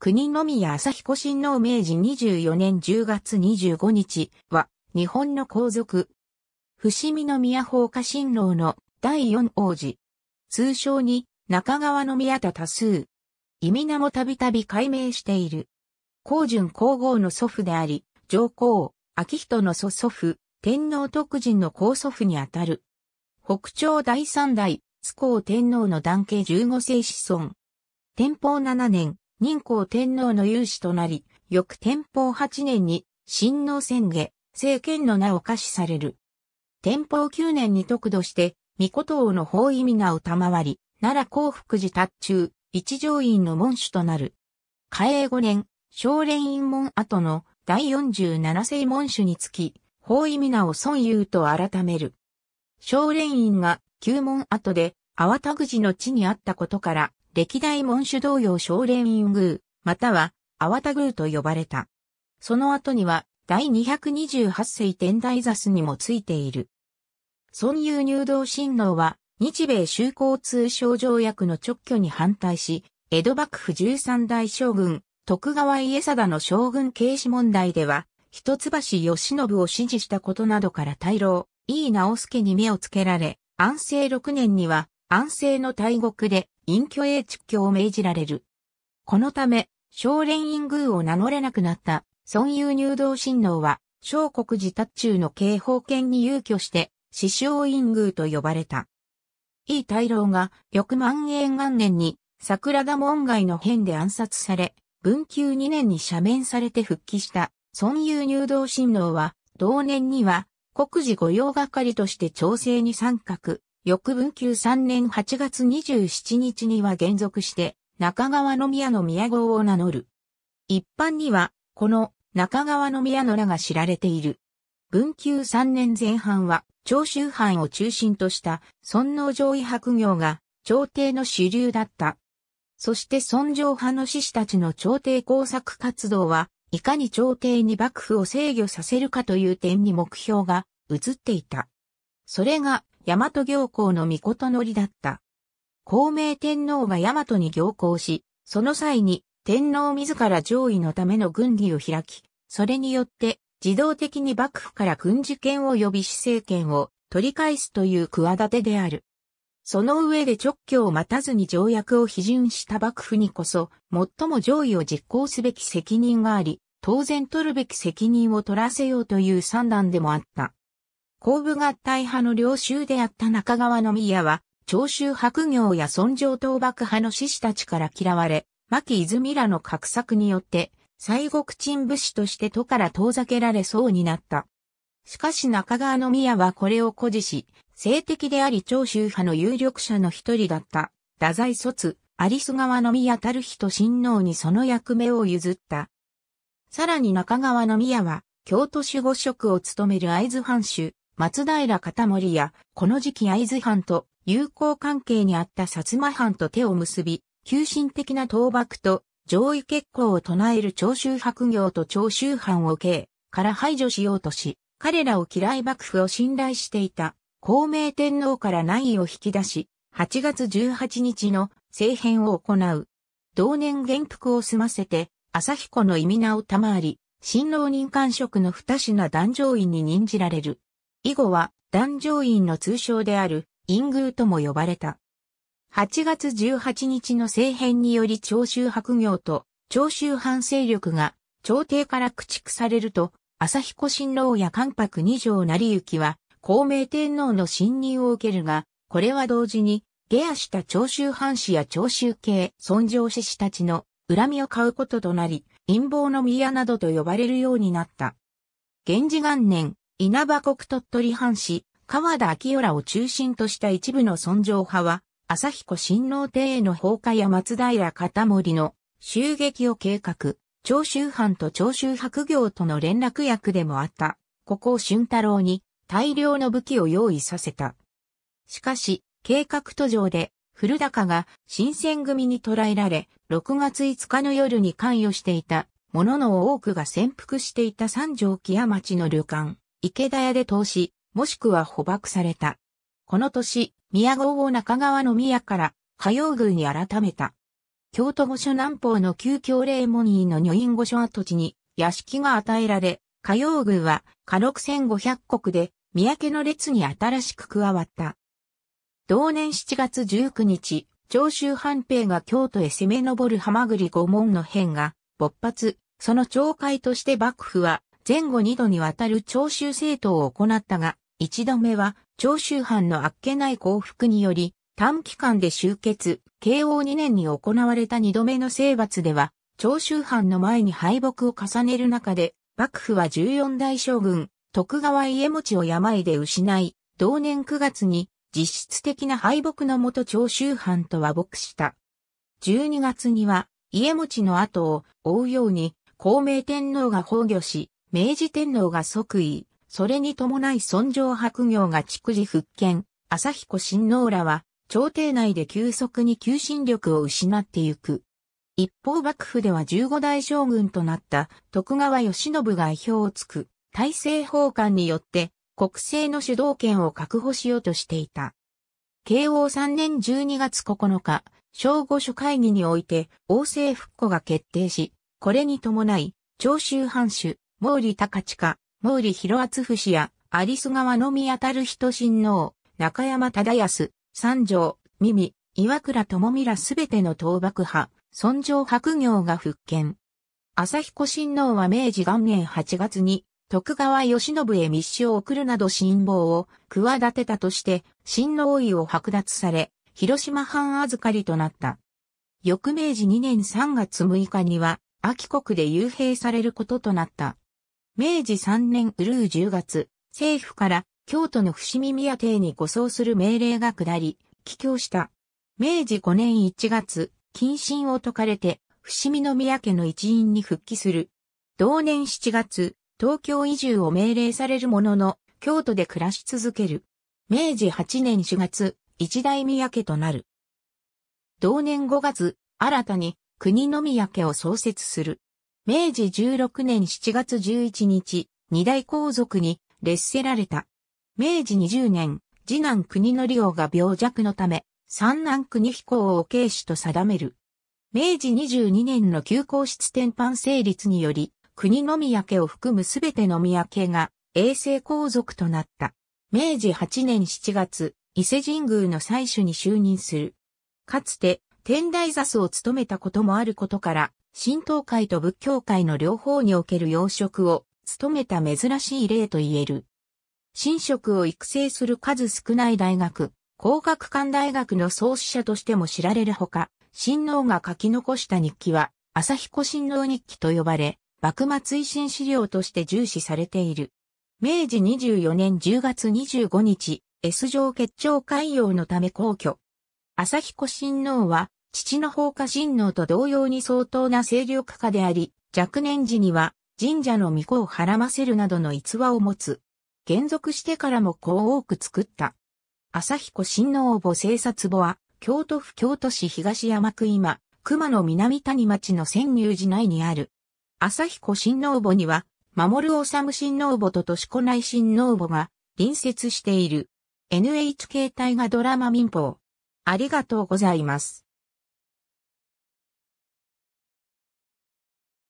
国宮朝彦親王明治24年10月25日は、日本の皇族。伏見宮法家親王の第四王子。通称に中川宮田多数。意味名もたびたび改名している。皇順皇后の祖父であり、上皇、秋人の祖祖父、天皇徳人の皇祖父にあたる。北朝第三代、津皇天皇の男系15世子孫。天保7年、任皇天皇の勇士となり、翌天保8年に、親王宣下、政権の名を可視される。天保9年に得度して、御子王の法意味名を賜り、奈良幸福寺達中、一条院の門主となる。嘉永5年、少蓮院門後の第47世門主につき、法意味名を孫優と改める。少蓮院が旧門後で、粟田口の地にあったことから、歴代門主同様少連院宮、または、阿波田宮と呼ばれた。その後には、第228世天台座にもついている。孫遊入道親王は、日米修好通商条約の直挙に反対し、江戸幕府13代将軍、徳川家定の将軍軽視問題では、一橋義信を支持したことなどから大老、井伊直助に目をつけられ、安政6年には、安政の大獄で、隠居へ築居を命じられる。このため、少連院宮を名乗れなくなった、孫祐入道親王は、小国寺達中の警報権に遊居して、師匠院宮と呼ばれた。いい大老が、翌万延元年に、桜田門外の変で暗殺され、文久2年に赦免されて復帰した、孫祐入道親王は、同年には、国事御用係として調整に参画、翌文久3年8月27日には減俗して、中川の宮の宮号を名乗る。一般には、この中川の宮の名が知られている。文久3年前半は、長州藩を中心とした尊王攘夷白行が朝廷の主流だった。そして尊上派の志士たちの朝廷工作活動は、いかに朝廷に幕府を制御させるかという点に目標が移っていた。それが大和行幸の御事乗りだった。孔明天皇が大和に行幸し、その際に天皇自ら上位のための軍議を開き、それによって自動的に幕府から軍事権を呼び市政権を取り返すという企てである。その上で直挙を待たずに条約を批准した幕府にこそ、最も上位を実行すべき責任があり、当然取るべき責任を取らせようという算段でもあった。後部合体派の領袖であった中川の宮は、長州白行や尊上倒幕派の志士たちから嫌われ、牧泉らの画策によって、西国鎮武士として都から遠ざけられそうになった。しかし中川の宮はこれを誇示し、性的であり長州派の有力者の一人だった、太宰卒、有栖川の宮たる人親王にその役目を譲った。さらに中川の宮は、京都守護職を務める会津藩主、松平片森や、この時期会津藩と友好関係にあった薩摩藩と手を結び、急進的な倒幕と上位結構を唱える長州白行と長州藩を刑から排除しようとし、彼らを嫌い幕府を信頼していた孔明天皇から内位を引き出し、8月18日の政変を行う。同年元服を済ませて、朝彦の意味名を賜り、新郎人官職の二品壇上院に任じられる。以後は壇上院の通称である院宮とも呼ばれた。8月18日の政変により長州白行と長州藩勢力が朝廷から駆逐されると、朝彦新郎や関白二条成行は孔明天皇の信任を受けるが、これは同時に、下野した長州藩士や長州系尊上志士たちの恨みを買うこととなり、陰謀の宮などと呼ばれるようになった。源氏元年、稲葉国鳥取藩士、川田明らを中心とした一部の尊上派は、朝彦新郎邸への放火や松平片森の襲撃を計画、長州藩と長州白行との連絡役でもあった、ここを俊太郎に大量の武器を用意させた。しかし、計画途上で、古高が新選組に捕らえられ、6月5日の夜に関与していたものの多くが潜伏していた三条木屋町の旅館、池田屋で投資、もしくは捕獲された。この年、宮郷を中川の宮から、火曜宮に改めた。京都御所南方の旧京霊門院の女院御所跡地に、屋敷が与えられ、火曜宮は、火六千五百国石で、宮家の列に新しく加わった。同年7月19日、長州藩兵が京都へ攻め上る浜栗御門の変が勃発、その懲戒として幕府は前後2度にわたる徴収政党を行ったが、1度目は徴収藩のあっけない降伏により、短期間で集結、慶応2年に行われた2度目の征伐では、徴収藩の前に敗北を重ねる中で、幕府は14代将軍、徳川家持を病で失い、同年9月に実質的な敗北のもと長州藩と和睦した。12月には家持の後を追うように孔明天皇が崩御し、明治天皇が即位、それに伴い尊上白行が築地復権、朝彦親王らは、朝廷内で急速に求心力を失ってゆく。一方幕府では十五代将軍となった徳川義信が意表をつく大政奉還によって国政の主導権を確保しようとしていた。慶応3年12月9日、正午初会議において王政復古が決定し、これに伴い、長州藩主、毛利高知か、毛利広厚死や、有栖川の宮たる人親王、中山忠康、三条、耳、岩倉智美らすべての倒幕派、尊上白行が復権。朝彦親王は明治元年8月に、徳川義信へ密書を送るなど辛望を企てたとして、親王位を剥奪され、広島藩預かりとなった。翌明治2年3月6日には、秋国で幽閉されることとなった。明治3年うるう10月、政府から京都の伏見宮邸に護送する命令が下り、帰郷した。明治5年1月、謹慎を解かれて、伏見宮家の一員に復帰する。同年7月、東京移住を命令されるものの、京都で暮らし続ける。明治8年4月、一大宮家となる。同年5月、新たに国の宮家を創設する。明治16年7月11日、二大皇族に列せられた。明治20年、次男国利用が病弱のため、三男国彦王を慶主と定める。明治22年の休皇室転換成立により、国の宮家を含むすべての宮家が永世皇族となった。明治8年7月、伊勢神宮の祭主に就任する。かつて、天台座主を務めたこともあることから、神道会と仏教会の両方における要職を務めた珍しい例と言える。神職を育成する数少ない大学、工学館大学の創始者としても知られるほか、神脳が書き残した日記は、朝彦神脳日記と呼ばれ、幕末維新資料として重視されている。明治24年10月25日、S 上結腸海洋のため皇居。朝彦神脳は、父の放火神能と同様に相当な勢力家であり、若年時には神社の御子をはらませるなどの逸話を持つ。減俗してからも子を多く作った。朝彦神皇母生殺母は、京都府京都市東山区今、熊野南谷町の仙入寺内にある。朝彦神皇母には、守る治神皇母と年子内神皇母が隣接している。NHK 大河ドラマ民法。ありがとうございます。